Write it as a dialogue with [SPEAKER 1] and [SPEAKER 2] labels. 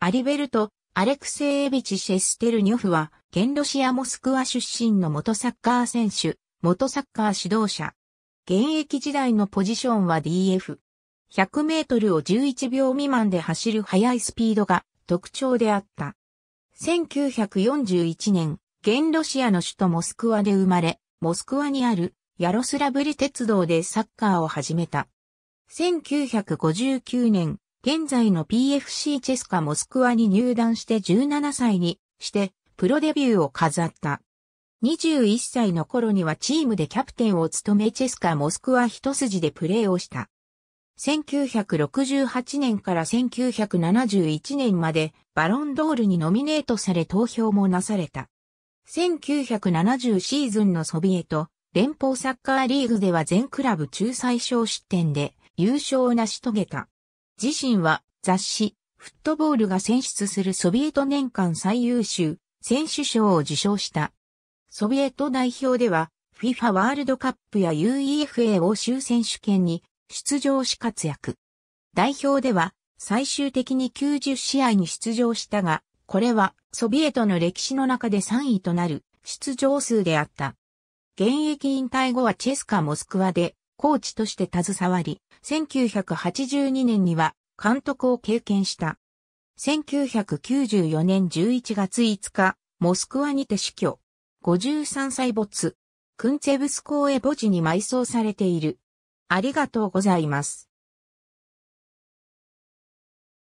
[SPEAKER 1] アリベルト・アレクセイエビチ・シェステルニョフは、現ロシア・モスクワ出身の元サッカー選手、元サッカー指導者。現役時代のポジションは DF。100メートルを11秒未満で走る速いスピードが特徴であった。1941年、現ロシアの首都モスクワで生まれ、モスクワにあるヤロスラブリ鉄道でサッカーを始めた。1959年、現在の PFC チェスカモスクワに入団して17歳にして、プロデビューを飾った。21歳の頃にはチームでキャプテンを務めチェスカモスクワ一筋でプレーをした。1968年から1971年までバロンドールにノミネートされ投票もなされた。1970シーズンのソビエト連邦サッカーリーグでは全クラブ中最小失点で優勝を成し遂げた。自身は雑誌、フットボールが選出するソビエト年間最優秀選手賞を受賞した。ソビエト代表では FIFA ワールドカップや UEFA 欧州選手権に出場し活躍。代表では最終的に90試合に出場したが、これはソビエトの歴史の中で3位となる出場数であった。現役引退後はチェスカモスクワでコーチとして携わり、1982年には監督を経験した。1994年11月5日、モスクワにて死去。53歳没。クンツェブスコーエ墓地に埋葬されている。ありがとうございます。